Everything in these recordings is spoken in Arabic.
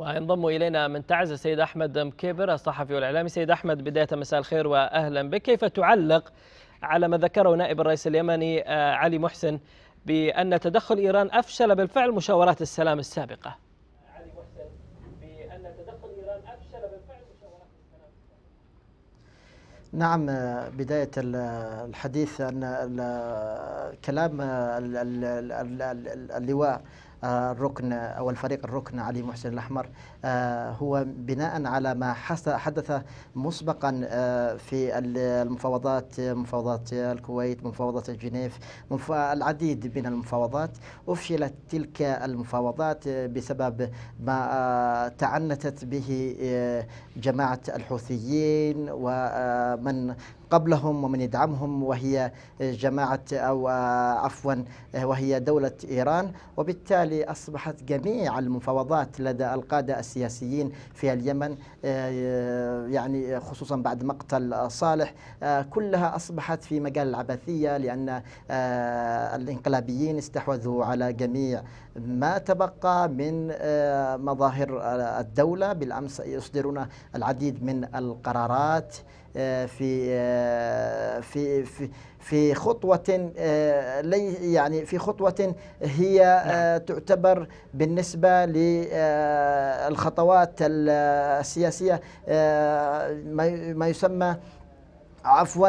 وينضم الينا من تعز السيد احمد مكيبر الصحفي والاعلامي سيد احمد بدايه مساء الخير واهلا بك كيف تعلق على ما ذكره نائب الرئيس اليمني آه، علي محسن بان تدخل ايران افشل بالفعل مشاورات السلام السابقه نعم آه، بداية الحديث أن كلام اللواء الركن أو الفريق الركن علي محسن الأحمر آه، هو بناء على ما حدث مسبقا آه، في المفاوضات مفاوضات الكويت مفاوضات جنيف العديد من المفاوضات أفشلت تلك المفاوضات آه، بسبب ما تعنتت به جماعة الحوثيين ومن قبلهم ومن يدعمهم وهي جماعة أو عفوا وهي دولة إيران وبالتالي وبالتالي أصبحت جميع المفاوضات لدى القادة السياسيين في اليمن آه، آه، يعني خصوصا بعد مقتل صالح آه، كلها أصبحت في مجال العبثية لأن الانقلابيين استحوذوا على جميع ما تبقى من مظاهر الدولة بالأمس يصدرون العديد من القرارات آه، في آه، في في في خطوة آه، يعني في خطوة هي نعم. تعتبر بالنسبة للخطوات السياسية ما يسمى عفوا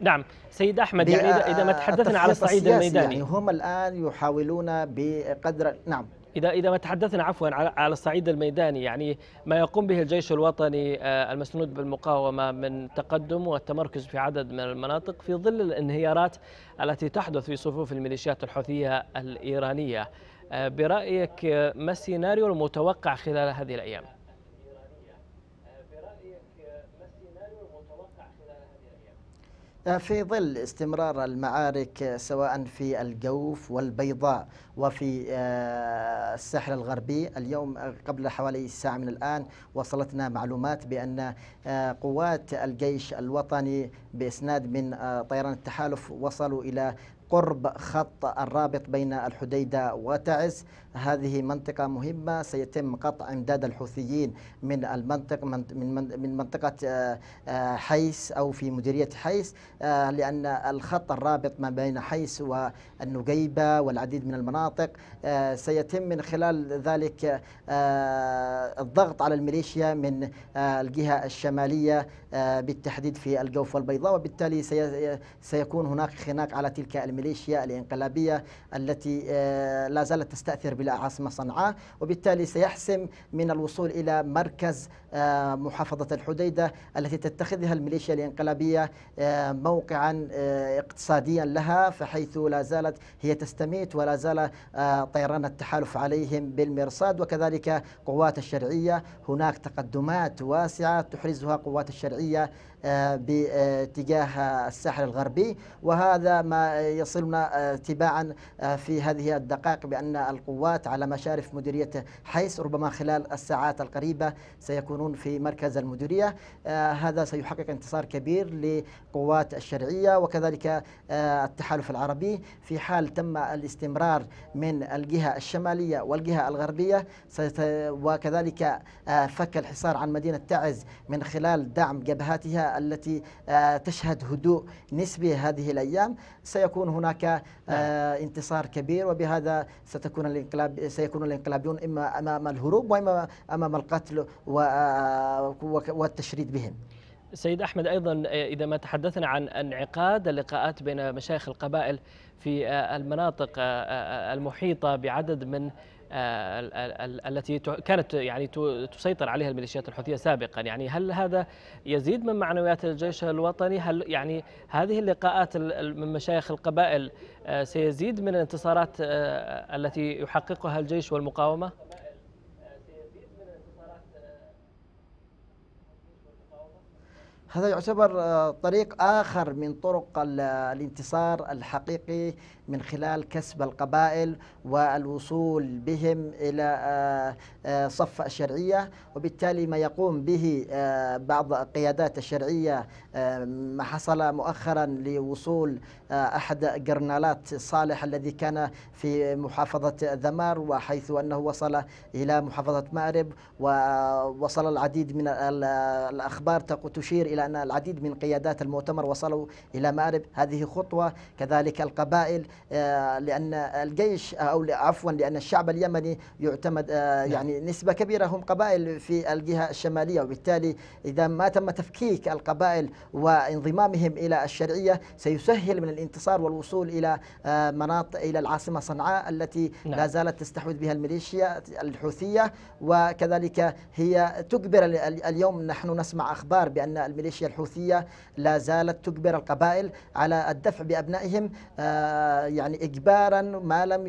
نعم سيد احمد يعني اذا ما تحدثنا على الصعيد الميداني يعني هم الان يحاولون بقدر نعم إذا إذا ما تحدثنا عفوا على الصعيد الميداني يعني ما يقوم به الجيش الوطني آه، المسنود بالمقاومة من تقدم والتمركز في عدد من المناطق في ظل الانهيارات التي تحدث في صفوف الميليشيات الحوثية الإيرانية آه، برأيك ما السيناريو المتوقع خلال هذه الأيام؟ آه، برايك ما السيناريو المتوقع خلال هذه في ظل استمرار المعارك سواء في الجوف والبيضاء وفي آه، الساحل الغربي اليوم قبل حوالي ساعة من الآن وصلتنا معلومات بأن آه، قوات الجيش الوطني بإسناد من آه، طيران التحالف وصلوا إلى قرب خط الرابط بين الحديدة وتعز هذه منطقة مهمة سيتم قطع إمداد الحوثيين من المنطقة من من منطقة آه، آه، حيس أو في مديرية حيس آه، لأن الخط الرابط ما بين حيس والنقيبة والعديد من المناطق سيتم من خلال ذلك الضغط على الميليشيا من الجهة الشمالية بالتحديد في الجوف والبيضاء وبالتالي سيكون هناك خناق على تلك الميليشيا الميليشيا الانقلابية التي آه، لا زالت تستأثر بالعاصمة صنعاء وبالتالي سيحسم من الوصول إلى مركز آه، محافظة الحديدة التي تتخذها الميليشيا الانقلابية آه، موقعا اقتصاديا لها فحيث لا زالت هي تستميت ولا زال طيران التحالف عليهم بالمرصاد وكذلك قوات الشرعية هناك تقدمات واسعة تحرزها قوات الشرعية باتجاه الساحل الغربي وهذا ما يصلنا آه، تباعا آه، في هذه الدقائق بأن القوات على مشارف مديرية حيس ربما خلال الساعات القريبة سيكونون في مركز المديرية آه، هذا سيحقق انتصار كبير لقوات الشرعية وكذلك التحالف العربي في حال تم الاستمرار من الجهة الشمالية والجهة الغربية وكذلك فك الحصار عن مدينة تعز من خلال دعم جبهاتها التي تشهد هدوء نسبي هذه الأيام سيكون هناك آه، نعم. انتصار كبير وبهذا ستكون الانقلاب سيكون الانقلابيون إما أمام الهروب وإما أمام القتل آه، والتشريد بهم سيد أحمد أيضا آه، إذا ما تحدثنا عن انعقاد اللقاءات بين مشايخ القبائل في المناطق المحيطة بعدد من آه، التي كانت يعني تسيطر عليها الميليشيات الحوثيه سابقا يعني هل هذا يزيد من معنويات الجيش الوطني هل يعني هذه اللقاءات من مشايخ القبائل آه، سيزيد من الانتصارات آه، التي يحققها الجيش والمقاومه هذا يعتبر طريق آخر من طرق الانتصار الحقيقي من خلال كسب القبائل والوصول بهم إلى آه، آه، صف الشرعية وبالتالي ما يقوم به آه، بعض قيادات الشرعية ما حصل مؤخرا لوصول أحد جرنالات صالح الذي كان في محافظة ذمار وحيث أنه وصل إلى محافظة مأرب ووصل العديد من الأخبار تشير إلى أن العديد من قيادات المؤتمر وصلوا إلى مأرب هذه خطوة كذلك القبائل آه، لأن الجيش آه، أو عفوا لأن الشعب اليمني يعتمد آه، نعم. يعني نسبة كبيرة هم قبائل في الجهة الشمالية وبالتالي إذا ما تم تفكيك القبائل وانضمامهم إلى الشرعية سيسهل من الانتصار والوصول إلى مناطق إلى العاصمة صنعاء التي نعم. لا زالت تستحوذ بها الميليشيا الحوثية وكذلك هي تجبر اليوم نحن نسمع أخبار بأن الميليشيا الحوثية لا زالت تجبر القبائل على الدفع بأبنائهم يعني إجبارا ما لم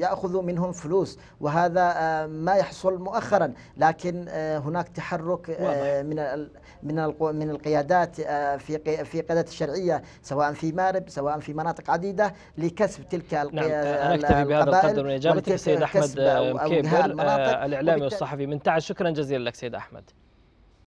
يأخذوا منهم فلوس وهذا آه، ما يحصل مؤخرا لكن آه، هناك تحرك آه، من من من القيادات في في قياده الشرعية سواء في مارب سواء في مناطق عديدة لكسب تلك نعم أنا أكتفي بهذا القدر من إجابتك سيد أحمد مكيبر الإعلامي والصحفي من تعز شكرا جزيلا لك سيد أحمد